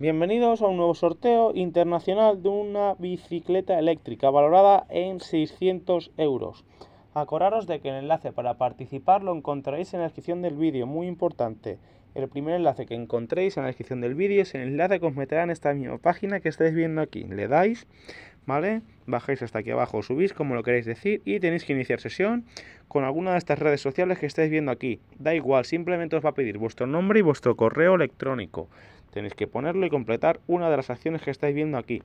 Bienvenidos a un nuevo sorteo internacional de una bicicleta eléctrica valorada en 600 euros. Acordaros de que el enlace para participar lo encontraréis en la descripción del vídeo, muy importante. El primer enlace que encontréis en la descripción del vídeo es el enlace que os meterá en esta misma página que estáis viendo aquí. Le dais, ¿vale? Bajáis hasta aquí abajo, subís como lo queréis decir y tenéis que iniciar sesión con alguna de estas redes sociales que estáis viendo aquí. Da igual, simplemente os va a pedir vuestro nombre y vuestro correo electrónico. Tenéis que ponerlo y completar una de las acciones que estáis viendo aquí.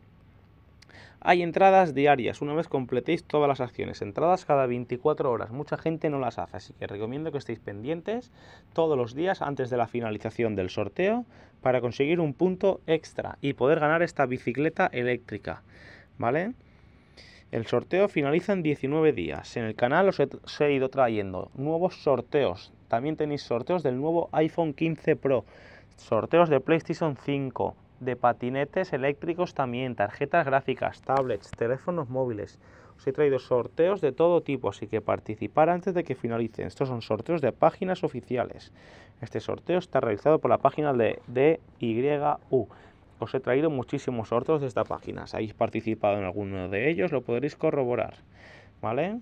Hay entradas diarias, una vez completéis todas las acciones, entradas cada 24 horas, mucha gente no las hace, así que recomiendo que estéis pendientes todos los días antes de la finalización del sorteo para conseguir un punto extra y poder ganar esta bicicleta eléctrica, ¿vale? El sorteo finaliza en 19 días. En el canal os he, os he ido trayendo nuevos sorteos. También tenéis sorteos del nuevo iPhone 15 Pro sorteos de PlayStation 5, de patinetes eléctricos también, tarjetas gráficas, tablets, teléfonos móviles. Os he traído sorteos de todo tipo, así que participar antes de que finalicen. Estos son sorteos de páginas oficiales. Este sorteo está realizado por la página de DYU. Os he traído muchísimos sorteos de esta página. Si habéis participado en alguno de ellos, lo podréis corroborar. ¿Vale?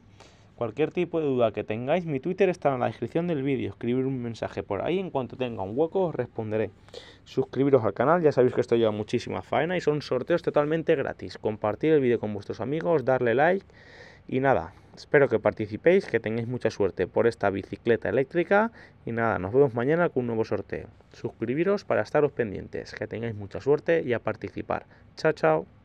Cualquier tipo de duda que tengáis, mi Twitter está en la descripción del vídeo. Escribir un mensaje por ahí, en cuanto tenga un hueco os responderé. Suscribiros al canal, ya sabéis que esto lleva muchísima faena y son sorteos totalmente gratis. Compartir el vídeo con vuestros amigos, darle like y nada. Espero que participéis, que tengáis mucha suerte por esta bicicleta eléctrica y nada, nos vemos mañana con un nuevo sorteo. Suscribiros para estaros pendientes, que tengáis mucha suerte y a participar. Chao, chao.